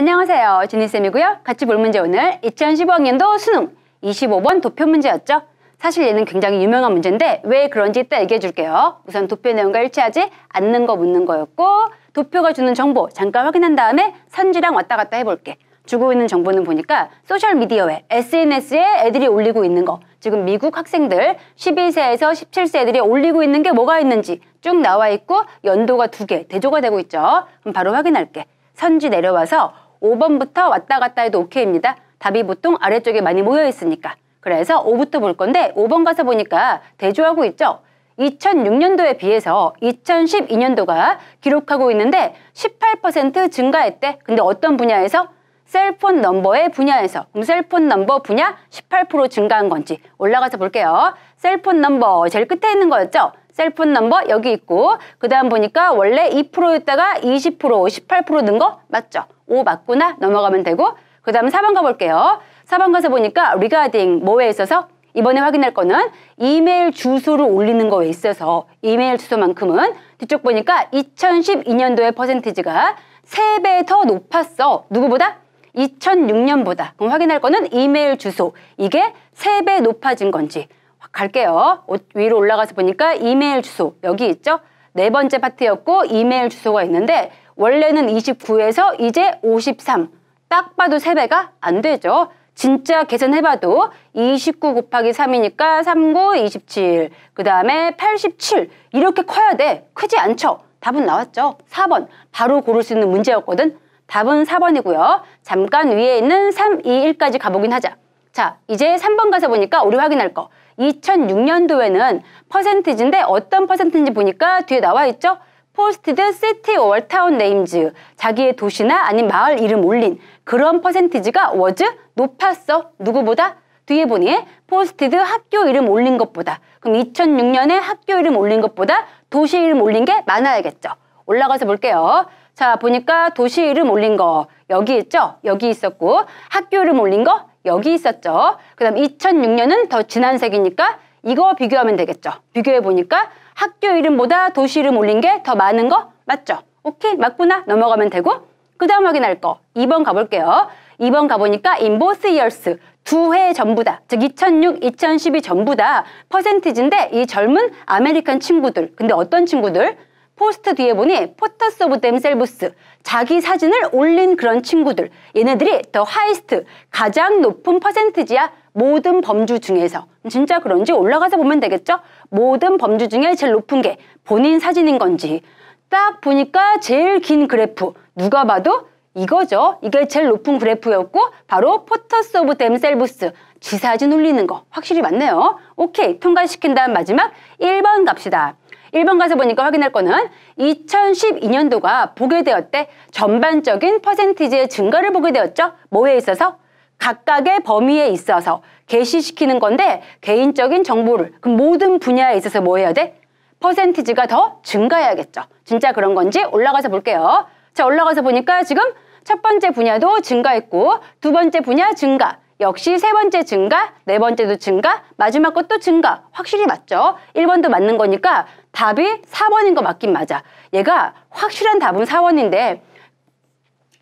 안녕하세요. 지니쌤이고요. 같이 볼 문제 오늘 2015학년도 수능 25번 도표 문제였죠. 사실 얘는 굉장히 유명한 문제인데 왜 그런지 이따 얘기해 줄게요. 우선 도표 내용과 일치하지 않는 거 묻는 거였고 도표가 주는 정보 잠깐 확인한 다음에 선지랑 왔다 갔다 해볼게. 주고 있는 정보는 보니까 소셜미디어에 SNS에 애들이 올리고 있는 거 지금 미국 학생들 12세에서 17세 애들이 올리고 있는 게 뭐가 있는지 쭉 나와 있고 연도가 두 개 대조가 되고 있죠. 그럼 바로 확인할게. 선지 내려와서 5번부터 왔다 갔다 해도 오케이입니다. 답이 보통 아래쪽에 많이 모여 있으니까. 그래서 5부터 볼 건데 5번 가서 보니까 대조하고 있죠. 2006년도에 비해서 2012년도가 기록하고 있는데 18% 증가했대. 근데 어떤 분야에서? 셀폰 넘버의 분야에서 그럼 셀폰 넘버 분야 18% 증가한 건지 올라가서 볼게요. 셀폰 넘버 제일 끝에 있는 거였죠? 셀폰 넘버 여기 있고 그 다음 보니까 원래 2%였다가 20% 18%는거 맞죠? 5 맞구나 넘어가면 되고 그 다음 4번 가볼게요. 4번 가서 보니까 리가딩 뭐에 있어서 이번에 확인할 거는 이메일 주소를 올리는 거에 있어서 이메일 주소만큼은 뒤쪽 보니까 2012년도의 퍼센티지가 세 배 더 높았어. 누구보다? 2006년보다. 그럼 확인할 거는 이메일 주소. 이게 세 배 높아진 건지 갈게요. 위로 올라가서 보니까 이메일 주소 여기 있죠? 네 번째 파트였고 이메일 주소가 있는데 원래는 29에서 이제 53. 딱 봐도 세배가안 되죠. 진짜 계산해봐도 29 곱하기 3이니까 39, 27, 그 다음에 87 이렇게 커야 돼. 크지 않죠? 답은 나왔죠? 4번. 바로 고를 수 있는 문제였거든. 답은 4번이고요. 잠깐 위에 있는 3, 2, 1까지 가보긴 하자. 자, 이제 3번 가서 보니까 우리 확인할 거. 2006년도에는 퍼센티지인데 어떤 퍼센트인지 보니까 뒤에 나와 있죠. 포스티드 시티 월 타운 네임즈 자기의 도시나 아닌 마을 이름 올린 그런 퍼센티지가 워즈 높았어 누구보다 뒤에 보니 포스티드 학교 이름 올린 것보다 그럼 2006년에 학교 이름 올린 것보다 도시 이름 올린 게 많아야겠죠 올라가서 볼게요 자, 보니까 도시 이름 올린 거 여기 있죠? 여기 있었고 학교 이름 올린 거 여기 있었죠. 그다음 2006년은 더 지난 세기니까 이거 비교하면 되겠죠. 비교해 보니까 학교 이름보다 도시 이름 올린 게 더 많은 거 맞죠? 오케이, 맞구나. 넘어가면 되고 그다음 확인할 거 2번 가볼게요. 2번 가보니까 in both years 두해 전부다 즉 2006, 2012 전부다 퍼센티지인데 이 젊은 아메리칸 친구들 근데 어떤 친구들? 포스트 뒤에 보니 포터스 오브 댐셀브스 자기 사진을 올린 그런 친구들 얘네들이 더 하이스트 가장 높은 퍼센트지야 모든 범주 중에서 진짜 그런지 올라가서 보면 되겠죠? 모든 범주 중에 제일 높은 게 본인 사진인 건지 딱 보니까 제일 긴 그래프 누가 봐도 이거죠. 이게 제일 높은 그래프였고 바로 포터스 오브 댐셀브스 지사진 올리는 거 확실히 맞네요. 오케이 통과시킨 다음 마지막 1번 갑시다. 1번 가서 보니까 확인할 거는 2012년도가 보게 되었대 전반적인 퍼센티지의 증가를 보게 되었죠. 뭐에 있어서? 각각의 범위에 있어서 개시시키는 건데 개인적인 정보를 그 모든 분야에 있어서 뭐 해야 돼? 퍼센티지가 더 증가해야겠죠. 진짜 그런 건지 올라가서 볼게요. 자 올라가서 보니까 지금 첫 번째 분야도 증가했고 두 번째 분야 증가 역시 세 번째 증가, 네 번째도 증가, 마지막 것도 증가. 확실히 맞죠? 1번도 맞는 거니까 답이 4번인 거 맞긴 맞아. 얘가 확실한 답은 4번인데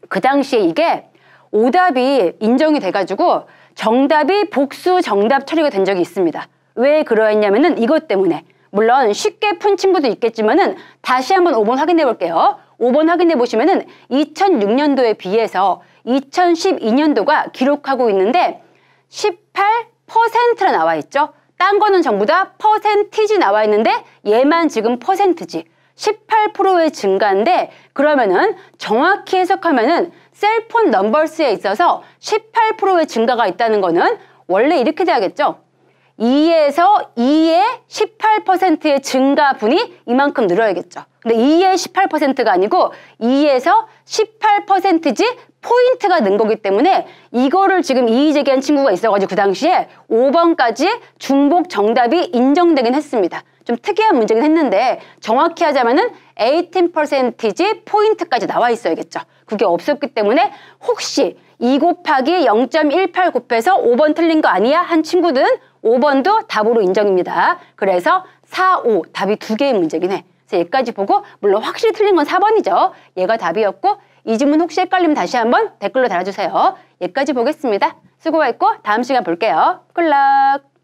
그 당시에 이게 오답이 인정이 돼가지고 정답이 복수 정답 처리가 된 적이 있습니다. 왜 그러했냐면은 이것 때문에 물론 쉽게 푼 친구도 있겠지만은 다시 한번 5번 확인해 볼게요. 5번 확인해 보시면은 2006년도에 비해서 2012년도가 기록하고 있는데 1 8로 나와 있죠. 딴 거는 전부 다 퍼센티지 나와 있는데 얘만 지금 퍼센트지. 18%의 증가인데 그러면은 정확히 해석하면은 셀폰 넘버스에 있어서 18%의 증가가 있다는 거는 원래 이렇게 돼야겠죠. 2에서 2의 18%의 증가분이 이만큼 늘어야겠죠. 근데 2의 18%가 아니고 2에서 18%지 포인트가 는 거기 때문에 이거를 지금 이의 제기한 친구가 있어가지고 그 당시에 5번까지 중복 정답이 인정되긴 했습니다. 좀 특이한 문제긴 했는데 정확히 하자면은 18%지 포인트까지 나와 있어야겠죠. 그게 없었기 때문에 혹시 2 곱하기 0.18 곱해서 5번 틀린 거 아니야? 한 친구들은 5번도 답으로 인정입니다. 그래서 4, 5 답이 두 개의 문제긴 해. 그래서 여기까지 보고 물론 확실히 틀린 건 4번이죠. 얘가 답이었고 이 질문 혹시 헷갈리면 다시 한번 댓글로 달아주세요. 여기까지 보겠습니다. 수고했고 다음 시간 볼게요. 꿀락!